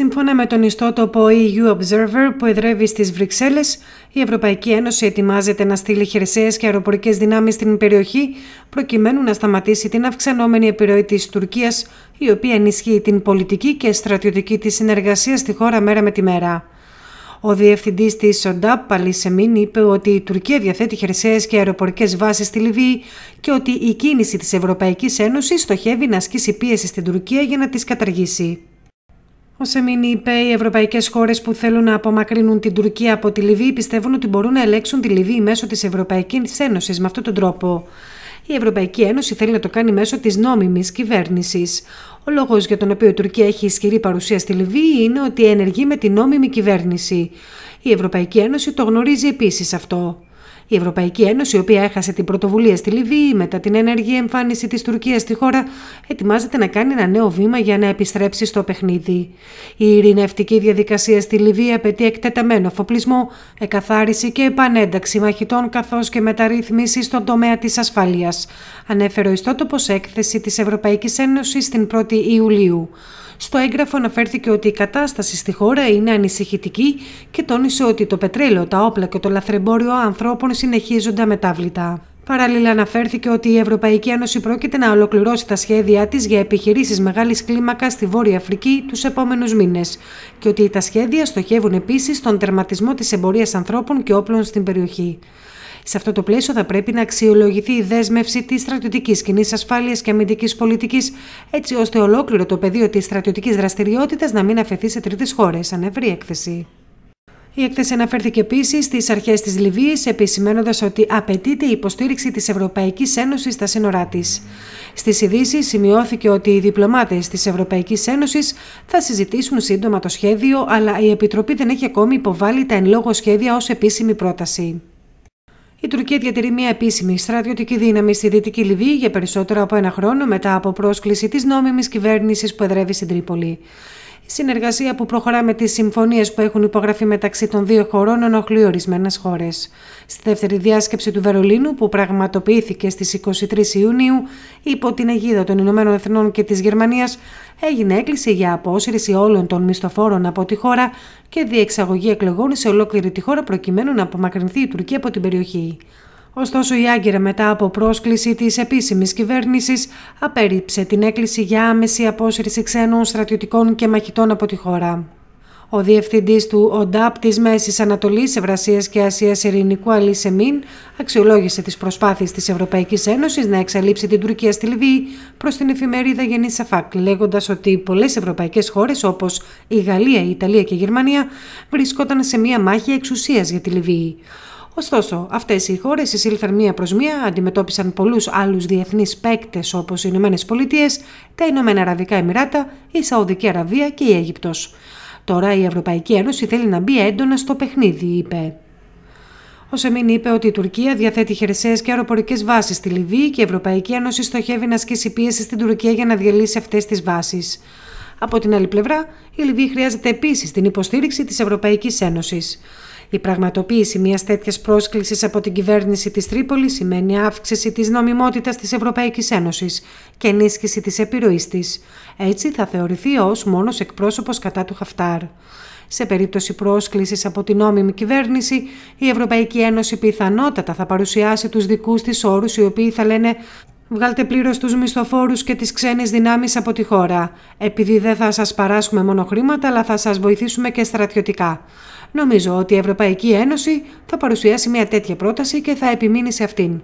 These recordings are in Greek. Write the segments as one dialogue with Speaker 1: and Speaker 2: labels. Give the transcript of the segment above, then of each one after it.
Speaker 1: Σύμφωνα με τον ιστότοπο EU Observer που εδρεύει στις Βρυξέλλες, η Ευρωπαϊκή Ένωση ετοιμάζεται να στείλει χερσαίες και αεροπορικές δυνάμεις στην περιοχή προκειμένου να σταματήσει την αυξανόμενη επιρροή της Τουρκίας, η οποία ενισχύει την πολιτική και στρατιωτική της συνεργασία στη χώρα μέρα με τη μέρα. Ο διευθυντής της ΟΝΤΑΠ, Παλί Σεμίν, είπε ότι η Τουρκία διαθέτει χερσαίες και αεροπορικές βάσεις στη Λιβύη και ότι η κίνηση της Ευρωπαϊκής Ένωσης στοχεύει να ασκήσει πίεση στην Τουρκία για να τις καταργήσει. Ο Σεμίν είπε: Οι ευρωπαϊκές χώρες που θέλουν να απομακρύνουν την Τουρκία από τη Λιβύη πιστεύουν ότι μπορούν να ελέγξουν τη Λιβύη μέσω της Ευρωπαϊκής Ένωσης με αυτόν τον τρόπο. Η Ευρωπαϊκή Ένωση θέλει να το κάνει μέσω της νόμιμης κυβέρνησης. Ο λόγος για τον οποίο η Τουρκία έχει ισχυρή παρουσία στη Λιβύη είναι ότι ενεργεί με την νόμιμη κυβέρνηση. Η Ευρωπαϊκή Ένωση το γνωρίζει επίσης αυτό. Η Ευρωπαϊκή Ένωση, η οποία έχασε την πρωτοβουλία στη Λιβύη μετά την ενεργή εμφάνιση της Τουρκίας στη χώρα, ετοιμάζεται να κάνει ένα νέο βήμα για να επιστρέψει στο παιχνίδι. Η ειρηνευτική διαδικασία στη Λιβύη απαιτεί εκτεταμένο αφοπλισμό, εκαθάριση και επανένταξη μαχητών καθώς και μεταρρύθμιση στον τομέα της ασφαλεία. Ανέφερε ο ιστότοπος έκθεση της Ευρωπαϊκής Ένωσης την 1η Ιουλίου. Στο έγγραφο αναφέρθηκε ότι η κατάσταση στη χώρα είναι ανησυχητική και τόνισε ότι το πετρέλαιο, τα όπλα και το λαθρεμπόριο ανθρώπων συνεχίζονται αμετάβλητα. Παράλληλα, αναφέρθηκε ότι η Ευρωπαϊκή Ένωση πρόκειται να ολοκληρώσει τα σχέδιά της για επιχειρήσεις μεγάλης κλίμακας στη Βόρεια Αφρική τους επόμενους μήνες και ότι τα σχέδια στοχεύουν επίσης στον τερματισμό της εμπορίας ανθρώπων και όπλων στην περιοχή. Σε αυτό το πλαίσιο θα πρέπει να αξιολογηθεί η δέσμευση της στρατιωτικής κοινής ασφάλειας και αμυντικής πολιτικής, έτσι ώστε ολόκληρο το πεδίο της στρατιωτικής δραστηριότητας να μην αφαιθεί σε τρίτες χώρες, ανέβρει έκθεση. Η έκθεση αναφέρθηκε επίσης στις αρχές της Λιβύης, επισημένοντας ότι απαιτείται η υποστήριξη της Ευρωπαϊκής Ένωσης στα σύνορά της. Στις ειδήσεις σημειώθηκε ότι οι διπλωμάτες της Ευρωπαϊκής Ένωσης θα συζητήσουν σύντομα το σχέδιο, αλλά η Επιτροπή δεν έχει ακόμη υποβάλει τα εν λόγω σχέδια ως επίσημη πρόταση. Η Τουρκία διατηρεί μια επίσημη στρατιωτική δύναμη στη Δυτική Λιβύη για περισσότερο από ένα χρόνο μετά από πρόσκληση της νόμιμης κυβέρνησης που εδρεύει στην Τρίπολη συνεργασία που προχωρά με τις συμφωνίες που έχουν υπογραφεί μεταξύ των δύο χωρών ενοχλεί ορισμένες χώρες. Στη δεύτερη διάσκεψη του Βερολίνου, που πραγματοποιήθηκε στις 23 Ιουνίου υπό την αιγίδα των Ηνωμένων Εθνών και της Γερμανίας, έγινε έκκληση για απόσυρση όλων των μισθοφόρων από τη χώρα και διεξαγωγή εκλογών σε ολόκληρη τη χώρα προκειμένου να απομακρυνθεί η Τουρκία από την περιοχή. Ωστόσο η Άγκυρα μετά από πρόσκληση της επίσημης κυβέρνησης απερίψε την έκκληση για άμεση απόσυρση ξένων στρατιωτικών και μαχητών από τη χώρα. Ο διευθυντής του ΟΝΤΑΠ της Μέσης Ανατολής, Ευρασίας και Ασίας Ειρηνικού, Αλή Σεμίν, αξιολόγησε τις προσπάθειες της Ευρωπαϊκής Ένωσης να εξαλείψει την Τουρκία στη Λιβύη προς την εφημερίδα Γενής Σαφάκ, λέγοντας ότι πολλές ευρωπαϊκές χώρες όπως η Γαλλία, η Ιταλία και η Γερμανία βρισκόταν σε μία μάχη εξουσίας για τη Λιβύη. Ωστόσο, αυτές οι χώρες εισήλθαν μία προς μία, αντιμετώπισαν πολλούς άλλους διεθνείς παίκτες όπως οι Ηνωμένες Πολιτείες, τα Ηνωμένα Αραβικά Εμμυράτα, η Σαουδική Αραβία και η Αίγυπτος. Τώρα η Ευρωπαϊκή Ένωση θέλει να μπει έντονα στο παιχνίδι, είπε. Ο Σεμίν είπε ότι η Τουρκία διαθέτει χερσαίες και αεροπορικές βάσεις στη Λιβύη και η Ευρωπαϊκή Ένωση στοχεύει να ασκήσει πίεση στην Τουρκία για να διαλύσει αυτές τις βάσεις. Από την άλλη πλευρά, η Λιβύη χρειάζεται επίσης την υποστήριξη της Ευρωπαϊκής Ένωσης. Η πραγματοποίηση μιας τέτοιας πρόσκλησης από την κυβέρνηση της Τρίπολης σημαίνει αύξηση της νομιμότητας της Ευρωπαϊκής Ένωσης και ενίσχυση της επιρροής της. Έτσι θα θεωρηθεί ως μόνος εκπρόσωπος κατά του Χαφτάρ. Σε περίπτωση πρόσκλησης από την νόμιμη κυβέρνηση, η Ευρωπαϊκή Ένωση πιθανότατα θα παρουσιάσει τους δικούς της όρους, οι οποίοι θα λένε Βγάλτε πλήρως τους μισθοφόρους και τις ξένες δυνάμεις από τη χώρα. Επειδή δεν θα σας παράσχουμε μόνο χρήματα, αλλά θα σας βοηθήσουμε και στρατιωτικά. Νομίζω ότι η Ευρωπαϊκή Ένωση θα παρουσιάσει μια τέτοια πρόταση και θα επιμείνει σε αυτήν.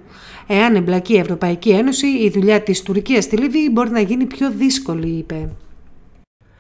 Speaker 1: Εάν εμπλακεί η Ευρωπαϊκή Ένωση, η δουλειά της Τουρκίας στη Λιβύη μπορεί να γίνει πιο δύσκολη, είπε.